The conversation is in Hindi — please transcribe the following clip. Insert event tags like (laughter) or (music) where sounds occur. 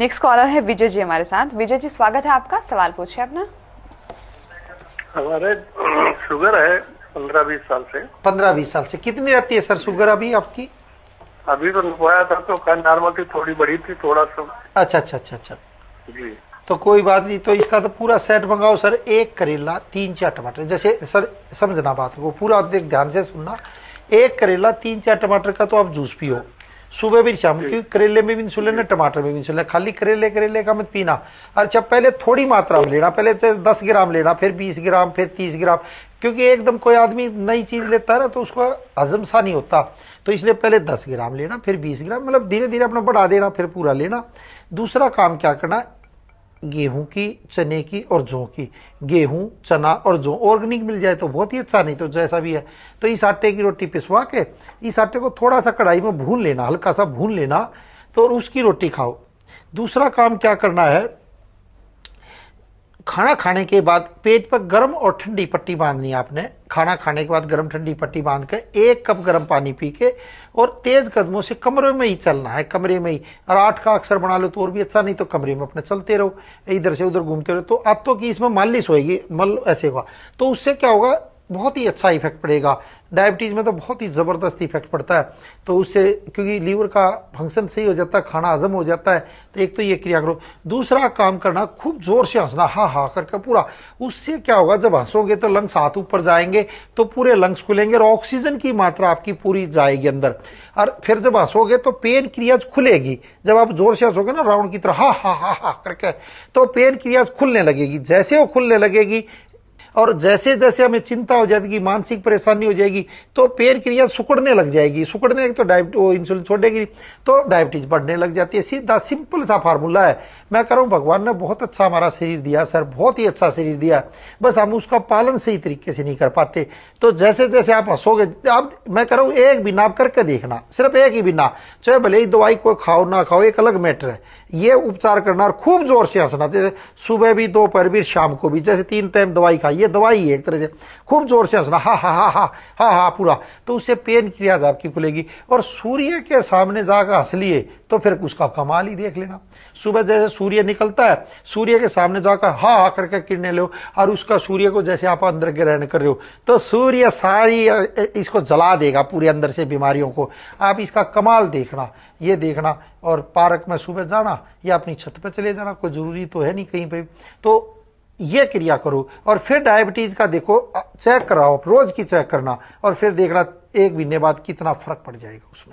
नेक्स्ट कॉलर है विजय जी हमारे साथ विजय जी स्वागत है आपका सवाल पूछिए अपना हमारे शुगर (clears throat) है पंद्रह बीस साल से पंद्रह बीस साल से कितनी रहती है सर शुगर अभी आपकी अभी तो रुकवाया था तो कल नॉर्मल थी थोड़ी बड़ी थी थोड़ा सा अच्छा अच्छा अच्छा अच्छा जी तो कोई बात नहीं तो इसका तो पूरा सेट मंगाओ सर एक करेला तीन चार टमाटर जैसे सर समझना बात को पूरा ध्यान से सुनना एक करेला तीन चार टमाटर का तो आप जूस पियो सुबह भी शाम क्योंकि करेले में भी इंसुलिन है टमाटर में भी इंसुलिन है खाली करेले करेले का मत पीना अच्छा पहले थोड़ी मात्रा में लेना पहले दस ग्राम लेना फिर बीस ग्राम फिर तीस ग्राम क्योंकि एकदम कोई आदमी नई चीज़ लेता है ना तो उसको हजम सा नहीं होता तो इसलिए पहले दस ग्राम लेना फिर बीस ग्राम मतलब धीरे धीरे अपना बढ़ा देना फिर पूरा लेना दूसरा काम क्या करना गेहूं की चने की और जौ की गेहूं चना और जौ ऑर्गेनिक मिल जाए तो बहुत ही अच्छा नहीं तो जैसा भी है तो इस आटे की रोटी पिसवा के इस आटे को थोड़ा सा कढ़ाई में भून लेना हल्का सा भून लेना तो उसकी रोटी खाओ दूसरा काम क्या करना है खाना खाने के बाद पेट पर गर्म और ठंडी पट्टी बांधनी आपने खाना खाने के बाद गर्म ठंडी पट्टी बांध कर एक कप गर्म पानी पी के और तेज कदमों से कमरे में ही चलना है कमरे में ही और आठ का अक्सर बना लो तो और भी अच्छा नहीं तो कमरे में अपने चलते रहो इधर से उधर घूमते रहो तो आत्तों की इसमें मालिश होएगी मल ऐसे होगा तो उससे क्या होगा बहुत ही अच्छा इफेक्ट पड़ेगा डायबिटीज़ में तो बहुत ही ज़बरदस्त इफेक्ट पड़ता है तो उससे क्योंकि लीवर का फंक्शन सही हो जाता है खाना हजम हो जाता है तो एक तो ये क्रिया करो दूसरा काम करना खूब जोर से हंसना हा हा करके पूरा उससे क्या होगा जब हंसोगे तो लंग्स हाथ ऊपर जाएंगे तो पूरे लंग्स खुलेंगे और ऑक्सीजन की मात्रा आपकी पूरी जाएगी अंदर और फिर जब हंसोगे तो पेन क्रियाज खुलेगी जब आप जोर से हंसोगे ना राउंड की तरह हा हा हा हा करके तो पेन क्रियाज खुलने लगेगी जैसे वो खुलने लगेगी और जैसे जैसे हमें चिंता हो जाएगी मानसिक परेशानी हो जाएगी तो पेर क्रिया सुकड़ने लग जाएगी सुकड़ने तो डायबिट वो इंसुलिन छोड़ेगी तो डायबिटीज बढ़ने लग जाती है सीधा सिंपल सा फार्मूला है मैं कह रहा हूँ भगवान ने बहुत अच्छा हमारा शरीर दिया सर बहुत ही अच्छा शरीर दिया बस हम उसका पालन सही तरीके से नहीं कर पाते तो जैसे जैसे आप हंसोगे आप मैं कह रहा हूँ एक बिना करके देखना सिर्फ एक ही बिना चाहे भले ही दवाई को खाओ ना खाओ एक अलग मैटर है ये उपचार करना और खूब जोर से हंसना जैसे सुबह भी दोपहर भी शाम को भी जैसे तीन टाइम दवाई खाई ये दवाई है एक तरह से खूब जोर से हंसना हा हा हा हा हा हा पूरा तो उससे पेन क्रियाज तो आपकी खुलेगी और सूर्य के सामने जाकर हंस लिए तो फिर उसका कमाल ही देख लेना सुबह जैसे सूर्य निकलता है सूर्य के सामने जाकर हा हा करके किरने लो और उसका सूर्य को जैसे आप अंदर ग्रहण कर रहे हो तो सूर्य सारी इसको जला देगा पूरे अंदर से बीमारियों को आप इसका कमाल देखना ये देखना और पार्क में सुबह जाना या अपनी छत पर चले जाना कोई ज़रूरी तो है नहीं कहीं पर तो ये क्रिया करो और फिर डायबिटीज़ का देखो चेक कराओ रोज़ की चेक करना और फिर देखना एक महीने बाद कितना फ़र्क पड़ जाएगा उसमें